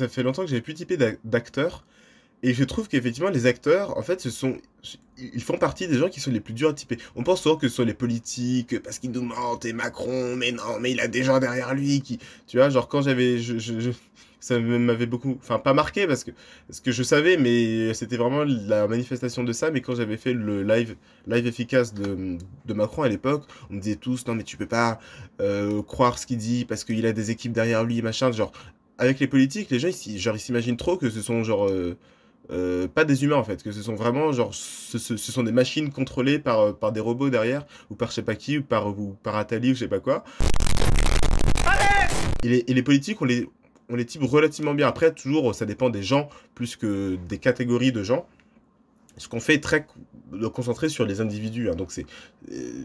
ça fait longtemps que j'avais plus typé d'acteurs. Et je trouve qu'effectivement, les acteurs, en fait, ce sont, ils font partie des gens qui sont les plus durs à typer. On pense souvent que ce sont les politiques, parce qu'ils nous mentent, et Macron, mais non, mais il a des gens derrière lui qui. Tu vois, genre quand j'avais. Je, ça m'avait beaucoup. Enfin, pas marqué, parce que, ce que je savais, mais c'était vraiment la manifestation de ça. Mais quand j'avais fait le live, live efficace de, de Macron à l'époque, on me disait tous non, mais tu peux pas euh, croire ce qu'il dit, parce qu'il a des équipes derrière lui, machin. Genre, avec les politiques, les gens, ils, s'imaginent trop que ce sont, genre, euh, euh, pas des humains, en fait, que ce sont vraiment, genre, ce, sont des machines contrôlées par, euh, par des robots derrière, ou par je sais pas qui, ou par, ou par Atali, ou je sais pas quoi. Et les, les politiques, on les, on les type relativement bien. Après, toujours, ça dépend des gens, plus que des catégories de gens ce qu'on fait est très concentré sur les individus. Hein. donc c'est, euh,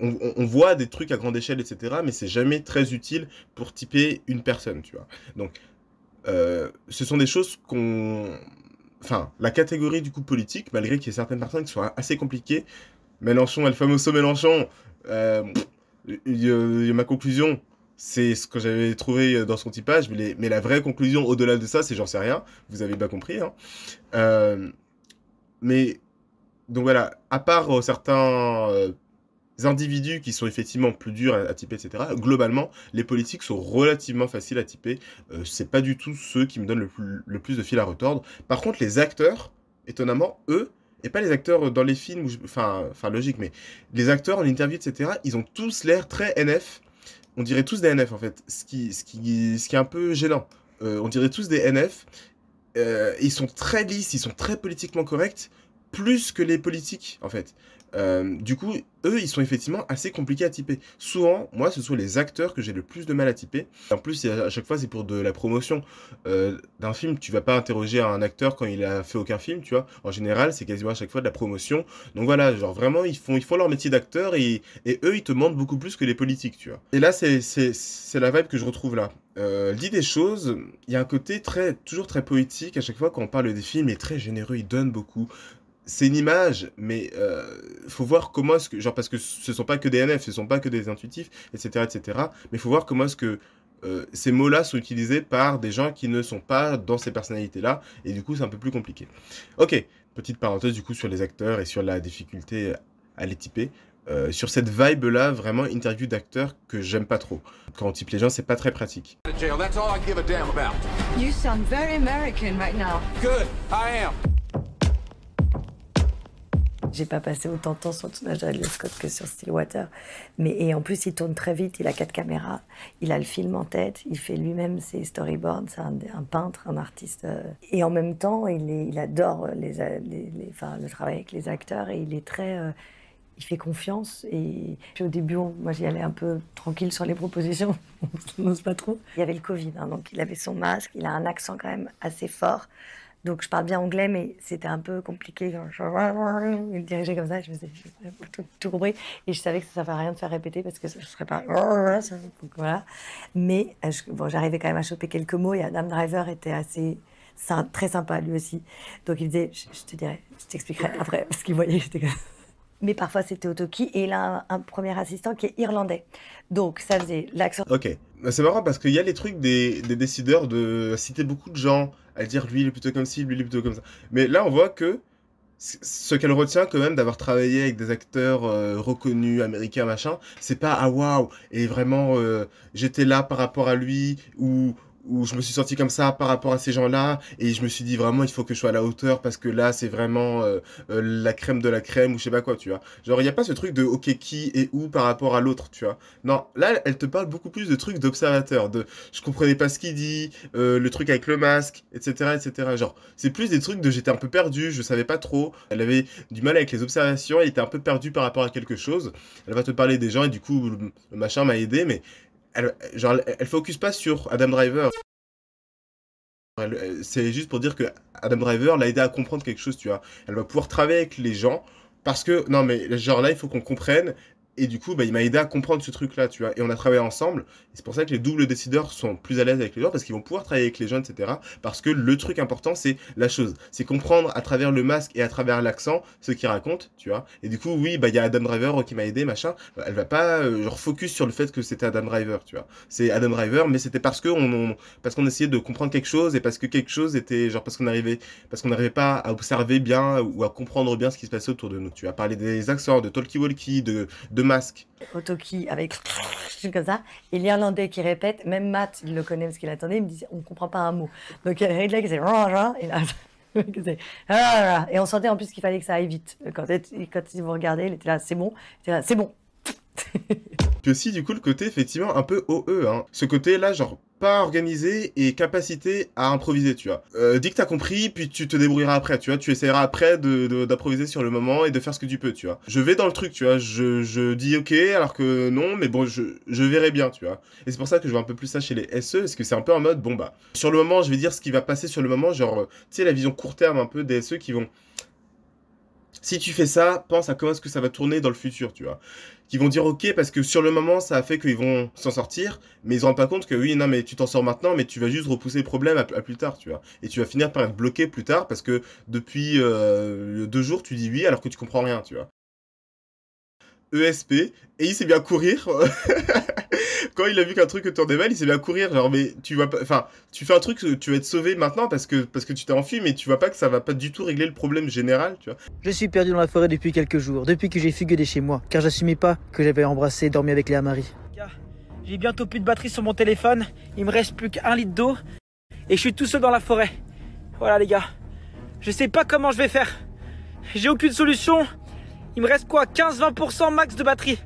on, voit des trucs à grande échelle, etc. Mais c'est jamais très utile pour typer une personne, tu vois. Donc euh, ce sont des choses qu'on, enfin la catégorie du coup politique, malgré qu'il y ait certaines personnes qui soient assez compliquées. Mélenchon, El Famoso Mélenchon. Euh, ma conclusion, c'est ce que j'avais trouvé dans son typage, mais, mais la vraie conclusion au-delà de ça, c'est j'en sais rien, vous avez bien compris. Hein. Mais donc voilà, à part euh, certains euh, individus qui sont effectivement plus durs à, typer, etc., globalement, les politiques sont relativement faciles à typer. Ce euh, c'est pas du tout ceux qui me donnent le plus, le plus, de fil à retordre. Par contre, les acteurs, étonnamment, eux, et pas les acteurs dans les films, enfin, enfin logique, mais les acteurs en interview, etc., ils ont tous l'air très NF. On dirait tous des NF en fait, ce qui, ce qui, ce qui est un peu gênant. on dirait tous des NF euh, ils sont très lisses, ils sont très politiquement corrects, plus que les politiques, en fait. Euh, du coup, eux, ils sont effectivement assez compliqués à typer. Souvent, moi, ce sont les acteurs que j'ai le plus de mal à typer. En plus, à chaque fois, c'est pour de la promotion euh, d'un film. Tu vas pas interroger un acteur quand il a fait aucun film, tu vois. En général, c'est quasiment à chaque fois de la promotion. Donc voilà, genre vraiment, ils font, leur métier d'acteur et, eux, ils te mentent beaucoup plus que les politiques, tu vois. Et là, c'est la vibe que je retrouve là. Euh, dit des choses, il y a un côté très, toujours très poétique à chaque fois quand on parle des films, il est très généreux, il donne beaucoup c'est une image, mais euh, faut voir comment est-ce que, genre parce que ce sont pas que des NF, ce sont pas que des intuitifs, etc., etc. Mais faut voir comment est-ce que euh, ces mots-là sont utilisés par des gens qui ne sont pas dans ces personnalités-là, et du coup c'est un peu plus compliqué. Ok, petite parenthèse du coup sur les acteurs et sur la difficulté à les typer. Euh, sur cette vibe là, vraiment interview d'acteurs que j'aime pas trop. Quand on type les gens, c'est pas très pratique. You sound very American right now. Good, I am. J'ai pas passé autant de temps sur le tournage Scott que sur Stillwater. Mais, et en plus, il tourne très vite, il a quatre caméras, il a le film en tête, il fait lui-même ses storyboards, c'est un, peintre, un artiste. Euh, et en même temps, il, il adore les, le travail avec les acteurs et il est très. Euh, il fait confiance. Et au début, moi j'y allais un peu tranquille sur les propositions, on n'ose pas trop. Il y avait le Covid, hein, donc il avait son masque, il a un accent quand même assez fort. Donc je parle bien anglais, mais c'était un peu compliqué. Quand je comme ça, je faisais tout, tout compris. Et je savais que ça ne servait à rien de faire répéter parce que je ne serais pas. voilà. Mais euh, bon, j'arrivais quand même à choper quelques mots et Adam Driver était assez. très sympa lui aussi. Donc il disait, je, te dirai, je t'expliquerai après, parce qu'il voyait j'étais mais parfois c'était au Toki et il a un, un, premier assistant qui est irlandais. Donc ça faisait l'accent. Ok, bah, c'est marrant parce qu'il y a les trucs des, décideurs de citer beaucoup de gens, à dire lui il est plutôt comme ci, lui il est plutôt comme ça. Mais là on voit que ce qu'elle retient quand même d'avoir travaillé avec des acteurs euh, reconnus, américains, machin, c'est pas ah waouh, et vraiment euh, j'étais là par rapport à lui, ou où je me suis senti comme ça par rapport à ces gens-là et je me suis dit vraiment il faut que je sois à la hauteur parce que là c'est vraiment euh, euh, la crème de la crème ou je sais pas quoi tu vois genre il y a pas ce truc de ok qui et où par rapport à l'autre tu vois non là elle te parle beaucoup plus de trucs d'observateur de je comprenais pas ce qu'il dit euh, le truc avec le masque etc etc genre c'est plus des trucs de j'étais un peu perdu je savais pas trop elle avait du mal avec les observations elle était un peu perdue par rapport à quelque chose elle va te parler des gens et du coup le machin m'a aidé mais elle, genre, elle, focus pas sur Adam Driver. Euh, c'est juste pour dire que Adam Driver l'a aidé à comprendre quelque chose, tu vois. Elle va pouvoir travailler avec les gens parce que, non mais genre là, il faut qu'on comprenne et du coup, bah, il m'a aidé à comprendre ce truc-là, tu vois. Et on a travaillé ensemble. Et c'est pour ça que les doubles décideurs sont plus à l'aise avec les gens parce qu'ils vont pouvoir travailler avec les jeunes, etc. Parce que le truc important, c'est la chose. C'est comprendre à travers le masque et à travers l'accent ce qu'ils racontent, tu vois. Et du coup, oui, bah, il y a Adam Driver euh, qui m'a aidé, machin. Bah, elle va pas, euh, genre, focus sur le fait que c'était Adam Driver, tu vois. C'est Adam Driver, mais c'était parce que on, parce qu'on essayait de comprendre quelque chose et parce que quelque chose était, genre, parce qu'on arrivait, parce qu'on n'arrivait pas à observer bien ou à comprendre bien ce qui se passait autour de nous. Tu as parlé des accents, de talkie-walkie, de masque. Otoki avec comme ça, et l'Irlandais qui répète, même Matt, il le connaît parce qu'il attendait, il me disait, on ne comprend pas un mot. Donc il y a et on sentait en plus qu'il fallait que ça aille vite. Quand, quand vous regardez, il était là, c'est bon, c'est bon. Puis aussi, du coup, le côté effectivement un peu OE, hein. Ce côté-là, genre pas organisé et capacité à improviser, tu vois. Euh, dis que t'as compris, puis tu te débrouilleras après, tu vois. Tu essaieras après d'improviser de, sur le moment et de faire ce que tu peux, tu vois. Je vais dans le truc, tu vois. Je, dis ok, alors que non, mais bon, je, je verrai bien, tu vois. Et c'est pour ça que je vois un peu plus ça chez les SE, parce que c'est un peu en mode, bon bah, sur le moment, je vais dire ce qui va passer sur le moment, genre, tu sais, la vision court terme un peu des SE qui vont si tu fais ça, pense à comment est-ce que ça va tourner dans le futur, tu vois. Qui vont dire ok parce que sur le moment ça a fait qu'ils vont s'en sortir, mais ils se rendent pas compte que oui non mais tu t'en sors maintenant, mais tu vas juste repousser le problème à, plus tard, tu vois. Et tu vas finir par être bloqué plus tard parce que depuis euh, deux jours tu dis oui alors que tu comprends rien, tu vois. ESP, et il sait bien courir. Quand il a vu qu'un truc tournait mal, il sait bien courir. Genre, mais tu vois pas. Enfin, tu fais un truc, tu vas être sauvé maintenant parce que, parce que tu t'es enfui, mais tu vois pas que ça va pas du tout régler le problème général, tu vois. Je suis perdu dans la forêt depuis quelques jours, depuis que j'ai fugué de chez moi, car j'assumais pas que j'avais embrassé et dormi avec Léa Marie. J'ai bientôt plus de batterie sur mon téléphone, il me reste plus qu'un litre d'eau, et je suis tout seul dans la forêt. Voilà, les gars. Je sais pas comment je vais faire. J'ai aucune solution. Il me reste quoi 15-20% max de batterie.